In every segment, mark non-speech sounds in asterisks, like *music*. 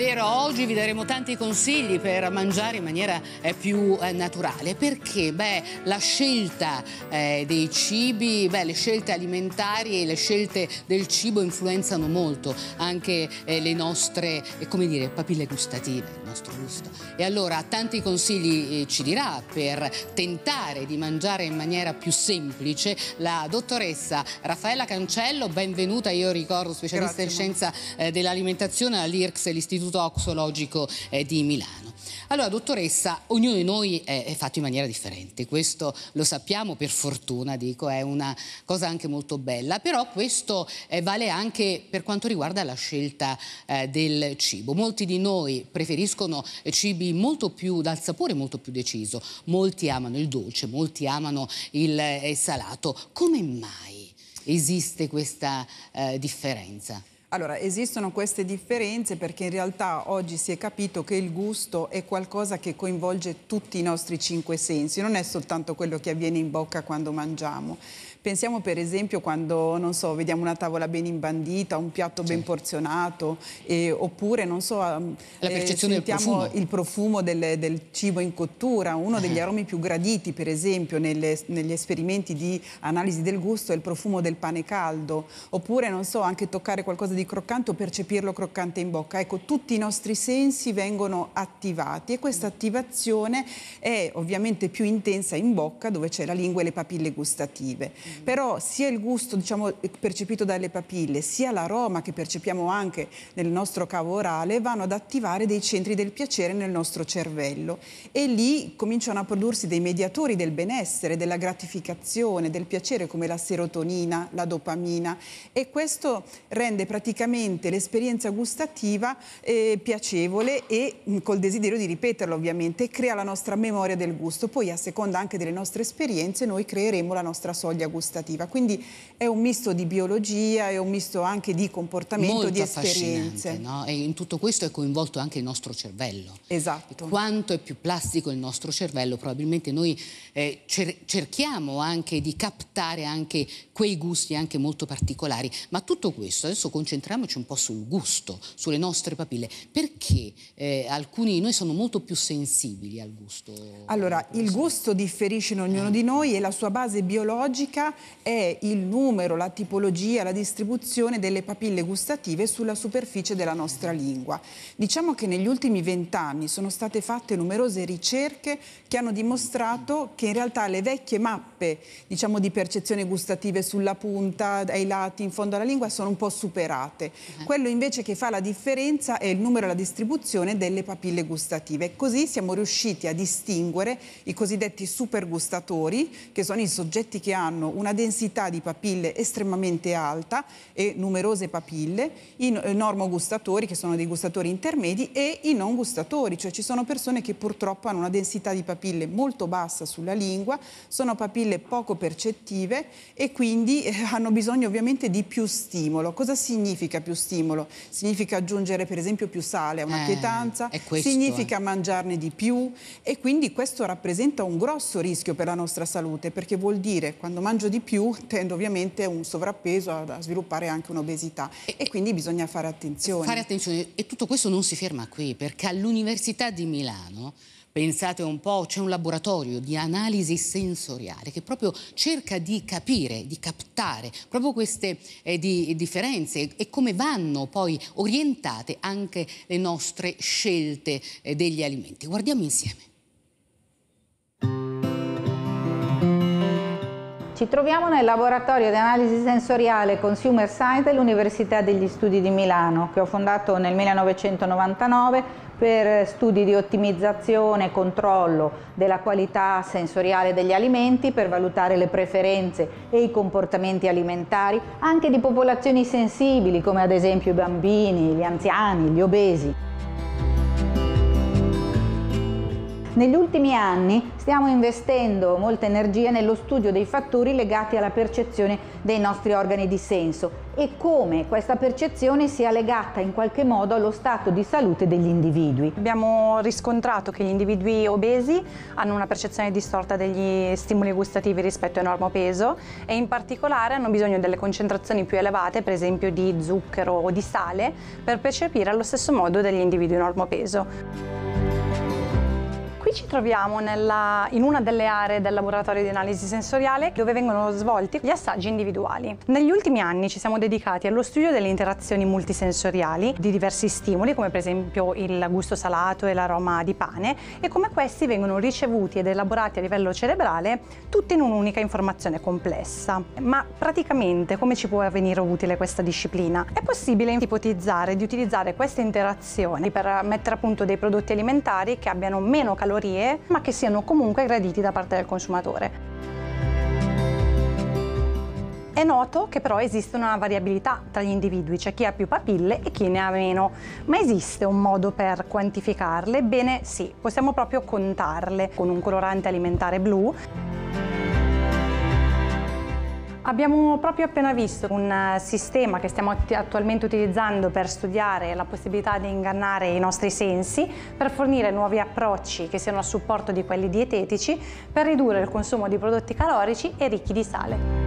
davvero oggi vi daremo tanti consigli per mangiare in maniera eh, più eh, naturale. Perché? Beh, la scelta eh, dei cibi, beh, le scelte alimentari e le scelte del cibo influenzano molto anche eh, le nostre, eh, come dire, papille gustative nostro gusto. E allora tanti consigli eh, ci dirà per tentare di mangiare in maniera più semplice la dottoressa Raffaella Cancello, benvenuta, io ricordo, specialista Grazie, in scienza eh, dell'alimentazione all'IRCS, l'Istituto Oxologico eh, di Milano. Allora, dottoressa, ognuno di noi è, è fatto in maniera differente, questo lo sappiamo per fortuna, dico, è una cosa anche molto bella, però questo eh, vale anche per quanto riguarda la scelta eh, del cibo. Molti di noi preferiscono eh, cibi molto più dal sapore molto più deciso, molti amano il dolce, molti amano il, eh, il salato. Come mai esiste questa eh, differenza? Allora, esistono queste differenze perché in realtà oggi si è capito che il gusto è qualcosa che coinvolge tutti i nostri cinque sensi, non è soltanto quello che avviene in bocca quando mangiamo. Pensiamo per esempio quando, non so, vediamo una tavola ben imbandita, un piatto ben porzionato, eh, oppure, non so, eh, sentiamo profumo. il profumo del, del, cibo in cottura. Uno degli eh. aromi più graditi, per esempio, nelle, negli esperimenti di analisi del gusto è il profumo del pane caldo. Oppure, non so, anche toccare qualcosa di croccante o percepirlo croccante in bocca. Ecco, tutti i nostri sensi vengono attivati e questa mm. attivazione è ovviamente più intensa in bocca dove c'è la lingua e le papille gustative. Mm. però sia il gusto diciamo, percepito dalle papille, sia l'aroma che percepiamo anche nel nostro cavo orale vanno ad attivare dei centri del piacere nel nostro cervello e lì cominciano a prodursi dei mediatori del benessere, della gratificazione, del piacere come la serotonina, la dopamina e questo rende praticamente l'esperienza gustativa eh, piacevole e mm, col desiderio di ripeterlo ovviamente crea la nostra memoria del gusto, poi a seconda anche delle nostre esperienze noi creeremo la nostra soglia gustativa gustativa. Quindi è un misto di biologia, è un misto anche di comportamento, Molto di esperienze. No? E in tutto questo è coinvolto anche il nostro cervello. Esatto. quanto è più plastico il nostro cervello, probabilmente noi eh, cer cerchiamo anche di captare anche quei gusti anche molto particolari. Ma tutto questo, adesso concentriamoci un po' sul gusto, sulle nostre papille. Perché eh, alcuni di noi sono molto più sensibili al gusto? Allora, il gusto differisce in ognuno eh. di noi e la sua base biologica è il numero, la tipologia, la distribuzione delle papille gustative sulla superficie della nostra lingua. Diciamo che negli ultimi vent'anni sono state fatte numerose ricerche che hanno dimostrato che in realtà le vecchie mappe tappe diciamo, di percezione gustative sulla punta, ai lati, in fondo alla lingua sono un po' superate. Eh. Quello invece che fa la differenza è il numero e la distribuzione delle papille gustative. Così siamo riusciti a distinguere i cosiddetti supergustatori, che sono i soggetti che hanno una densità di papille estremamente alta e numerose papille, i eh, normogustatori, che sono dei gustatori intermedi, e i non gustatori, cioè ci sono persone che purtroppo hanno una densità di papille molto bassa sulla lingua, sono papille pupille poco percettive e quindi eh, hanno bisogno ovviamente di più stimolo. Cosa significa più stimolo? Significa aggiungere per esempio più sale a una eh, pietanza, significa mangiarne di più e quindi questo rappresenta un grosso rischio per la nostra salute perché vuol dire quando mangio di più *laughs* tendo ovviamente un sovrappeso a sviluppare anche un'obesità e, e quindi bisogna fare attenzione. Fare attenzione e tutto questo non si ferma qui perché all'Università di Milano Pensate un po', c'è un laboratorio di analisi sensoriale che proprio cerca di capire, di captare proprio queste eh, di, differenze e come vanno poi orientate anche le nostre scelte eh, degli alimenti. Guardiamo insieme. Ci troviamo nel laboratorio di analisi sensoriale Consumer Science dell'Università degli Studi di Milano, che ho fondato nel 1999 per studi di ottimizzazione e controllo della qualità sensoriale degli alimenti, per valutare le preferenze e i comportamenti alimentari anche di popolazioni sensibili come ad esempio i bambini, gli anziani, gli obesi. Negli ultimi anni stiamo investendo molta energia nello studio dei fattori legati alla percezione dei nostri organi di senso e come questa percezione sia legata in qualche modo allo stato di salute degli individui. Abbiamo riscontrato che gli individui obesi hanno una percezione distorta degli stimoli gustativi rispetto a enorme peso e in particolare hanno bisogno delle concentrazioni più elevate, per esempio di zucchero o di sale, per percepire allo stesso modo degli individui enorme peso. Qui ci troviamo nella, in una delle aree del laboratorio di analisi sensoriale dove vengono svolti gli assaggi individuali. Negli ultimi anni ci siamo dedicati allo studio delle interazioni multisensoriali di diversi stimoli come per esempio il gusto salato e l'aroma di pane e come questi vengono ricevuti ed elaborati a livello cerebrale tutti in un'unica informazione complessa. Ma praticamente come ci può venire utile questa disciplina? È possibile ipotizzare di utilizzare queste interazioni per mettere a punto dei prodotti alimentari che abbiano meno calorie calorie, ma che siano comunque graditi da parte del consumatore. È noto che però esiste una variabilità tra gli individui, c'è cioè chi ha più papille e chi ne ha meno, ma esiste un modo per quantificarle? Bene sì, possiamo proprio contarle con un colorante alimentare blu. Abbiamo proprio appena visto un eh, sistema che stiamo attualmente utilizzando per studiare la possibilità di ingannare i nostri sensi, per fornire nuovi approcci che siano a supporto di quelli dietetici, per ridurre il consumo di prodotti calorici e ricchi di sale.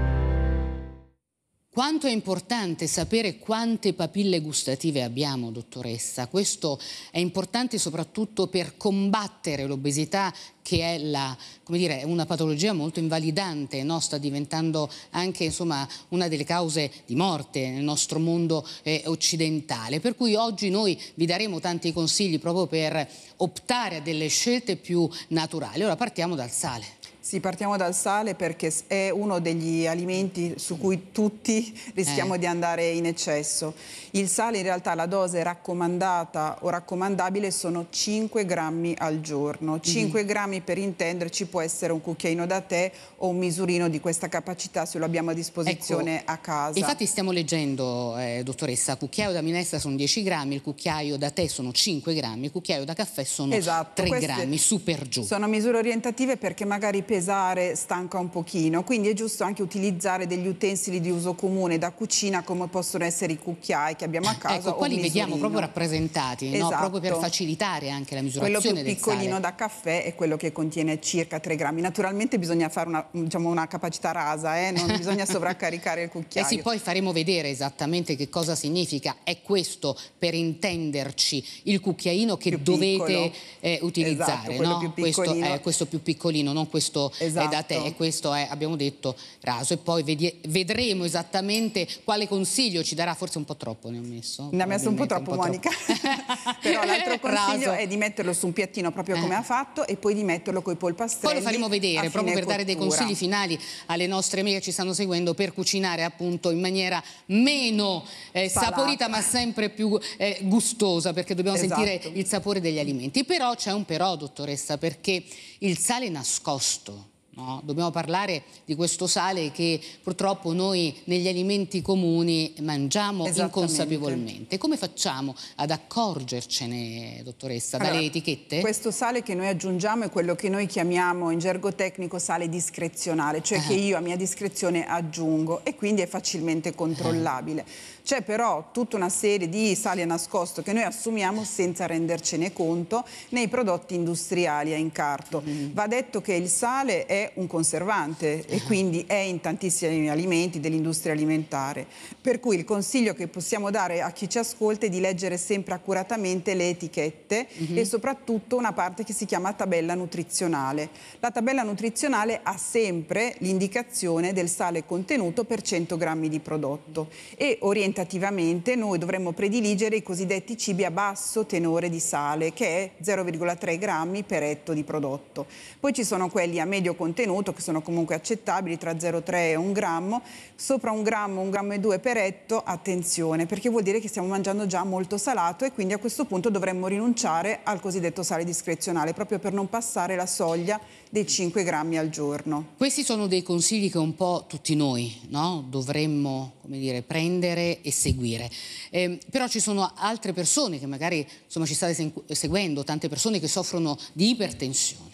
Quanto è importante sapere quante papille gustative abbiamo, dottoressa? Questo è importante soprattutto per combattere l'obesità che è la, dire, una patologia molto invalidante, no? sta diventando anche insomma, una delle cause di morte nel nostro mondo eh, occidentale. Per cui oggi noi vi daremo tanti consigli proprio per optare a delle scelte più naturali. Ora partiamo dal sale. Sì, partiamo dal sale perché è uno degli alimenti su cui tutti eh. rischiamo eh. di andare in eccesso. Il sale in realtà la dose raccomandata o raccomandabile sono 5 grammi al giorno. 5 mm grammi per intenderci può essere un cucchiaino da tè o un misurino di questa capacità se lo abbiamo a disposizione ecco, a casa. Infatti stiamo leggendo, eh, dottoressa, cucchiaio da minestra sono 10 grammi, il cucchiaio da tè sono 5 grammi, il cucchiaio da caffè sono esatto, 3 grammi, super giù. Sono misure orientative perché magari per pesare stanca un pochino, quindi è giusto anche utilizzare degli utensili di uso comune da cucina come possono essere i cucchiai che abbiamo a ecco, casa. Ecco, poi li vediamo proprio rappresentati, esatto. no? proprio per facilitare anche la misurazione Quello più piccolino da caffè è quello che contiene circa 3 grammi. Naturalmente bisogna fare una, diciamo, una capacità rasa, eh? non *laughs* bisogna sovraccaricare il cucchiaio. Eh sì, poi faremo vedere esattamente che cosa significa. È questo, per intenderci, il cucchiaino che più dovete eh, utilizzare. Esatto, no? più questo, eh, questo più piccolino, non questo questo esatto. da te esatto. e questo è, abbiamo detto, raso. E poi vedi, vedremo esattamente quale consiglio ci darà, forse un po' troppo ne ho messo. Ne ha messo un po' troppo, un po Monica. Troppo. *laughs* Però l'altro *laughs* consiglio raso. è di metterlo su un piattino proprio eh. come ha fatto e poi di metterlo con i polpastrelli. Poi lo faremo vedere, proprio per dare dei consigli finali alle nostre amiche che ci stanno seguendo per cucinare appunto in maniera meno eh, saporita ma sempre più eh, gustosa perché dobbiamo esatto. sentire il sapore degli alimenti. Però c'è un però, dottoressa, perché il sale nascosto No? Dobbiamo parlare di questo sale che purtroppo noi negli alimenti comuni mangiamo inconsapevolmente. Come facciamo ad accorgercene, dottoressa, allora, dalle etichette? Questo sale che noi aggiungiamo è quello che noi chiamiamo in gergo tecnico sale discrezionale, cioè ah. che io a mia discrezione aggiungo e quindi è facilmente controllabile. Ah. C'è però tutta una serie di sali a nascosto che noi assumiamo senza rendercene conto nei prodotti industriali a incarto. Mm. Va detto che il sale è un conservante e esatto. quindi è in tantissimi alimenti dell'industria alimentare. Per cui il consiglio che possiamo dare a chi ci ascolta è di leggere sempre accuratamente le etichette uh mhm. -huh. e soprattutto una parte che si chiama tabella nutrizionale. La tabella nutrizionale ha sempre l'indicazione del sale contenuto per 100 grammi di prodotto e orientativamente noi dovremmo prediligere i cosiddetti cibi a basso tenore di sale che è 0,3 grammi per etto di prodotto. Poi ci sono quelli a medio contenuto contenuto che sono comunque accettabili tra 0,3 e 1 grammo, sopra 1 grammo, 1 grammo e 2 per etto, attenzione perché vuol dire che stiamo mangiando già molto salato e quindi a questo punto dovremmo rinunciare al cosiddetto sale discrezionale proprio per non passare la soglia dei 5 grammi al giorno. Questi sono dei consigli che un po' tutti noi no? dovremmo dire, prendere e seguire, eh, però ci sono altre persone che magari insomma, ci state seguendo, tante persone che soffrono di ipertensione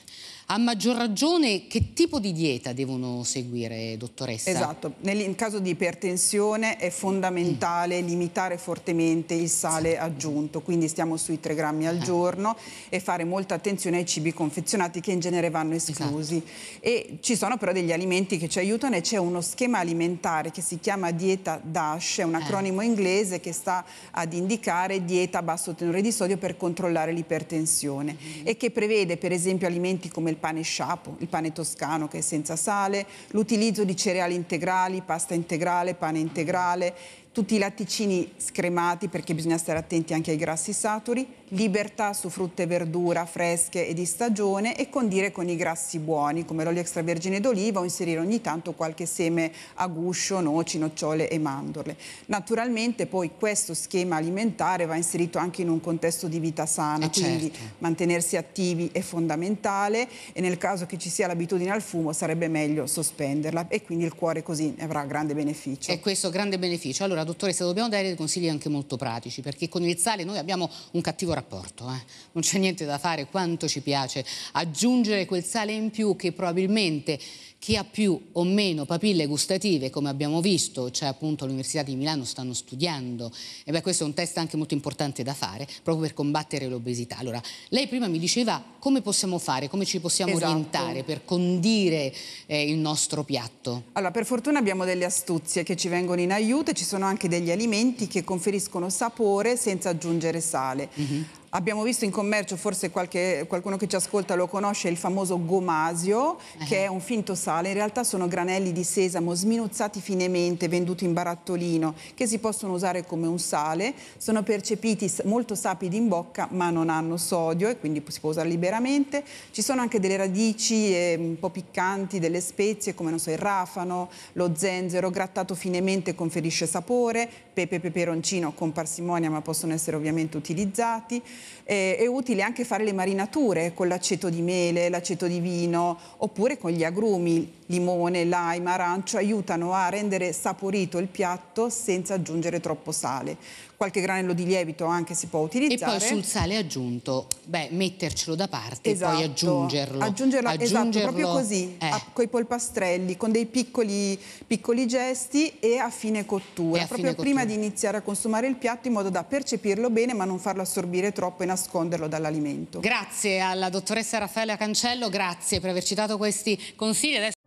a maggior ragione che tipo di dieta devono seguire, dottoressa? Esatto, nel caso di ipertensione è fondamentale mm. limitare fortemente il sale sì. aggiunto, quindi stiamo sui 3 grammi al eh. giorno e fare molta attenzione ai cibi confezionati che in genere vanno esatto. esclusi. Esatto. E ci sono però degli alimenti che ci aiutano e c'è uno schema alimentare che si chiama dieta DASH, è un eh. acronimo eh. inglese che sta ad indicare dieta a basso tenore di sodio per controllare l'ipertensione mm. e che prevede per esempio alimenti come il pane sciapo, il pane toscano che è senza sale, l'utilizzo di cereali integrali, pasta integrale, pane integrale, tutti i latticini scremati perché bisogna stare attenti anche ai grassi saturi, libertà su frutta e verdura fresche e di stagione e condire con i grassi buoni come l'olio extravergine d'oliva o inserire ogni tanto qualche seme a guscio, noci, nocciole e mandorle. Naturalmente poi questo schema alimentare va inserito anche in un contesto di vita sana, eh quindi certo. mantenersi attivi è fondamentale e nel caso che ci sia l'abitudine al fumo sarebbe meglio sospenderla e quindi il cuore così avrà grande beneficio. E questo grande beneficio. Allora, dottoressa, dobbiamo dare dei consigli anche molto pratici, perché con il sale noi abbiamo un cattivo rapporto, eh? non c'è niente da fare, quanto ci piace aggiungere quel sale in più che probabilmente chi ha più o meno papille gustative, come abbiamo visto, cioè appunto l'Università di Milano stanno studiando, e beh, questo è un test anche molto importante da fare proprio per combattere l'obesità. Allora, lei prima mi diceva come possiamo fare, come ci possiamo esatto. orientare per condire eh, il nostro piatto. Allora, per fortuna abbiamo delle astuzie che ci vengono in aiuto e ci sono anche degli alimenti che conferiscono sapore senza aggiungere sale. Mm -hmm. Abbiamo visto in commercio, forse qualche, qualcuno che ci ascolta lo conosce, il famoso gomasio, uh eh. -huh. che è un finto sale. In realtà sono granelli di sesamo sminuzzati finemente, venduti in barattolino, che si possono usare come un sale. Sono percepiti molto sapidi in bocca, ma non hanno sodio e quindi si può usare liberamente. Ci sono anche delle radici eh, un po' piccanti, delle spezie, come so, il rafano, lo zenzero, grattato finemente conferisce sapore, pepe e peperoncino con parsimonia, ma possono essere ovviamente utilizzati eh, è utile anche fare le marinature con l'aceto di mele, l'aceto di vino oppure con gli agrumi, limone, lime, arancio, aiutano a rendere saporito il piatto senza aggiungere troppo sale. Qualche granello di lievito anche si può utilizzare. E poi sul sale aggiunto, beh, mettercelo da parte esatto. e poi esatto. aggiungerlo. Aggiungerlo, aggiungerlo esatto, proprio così, eh. a, coi polpastrelli, con dei piccoli, piccoli gesti e a fine cottura, a proprio fine prima cottura. di iniziare a consumare il piatto in modo da percepirlo bene ma non farlo assorbire troppo purtroppo e nasconderlo dall'alimento. Grazie alla dottoressa Raffaella Cancello, grazie per aver citato questi consigli.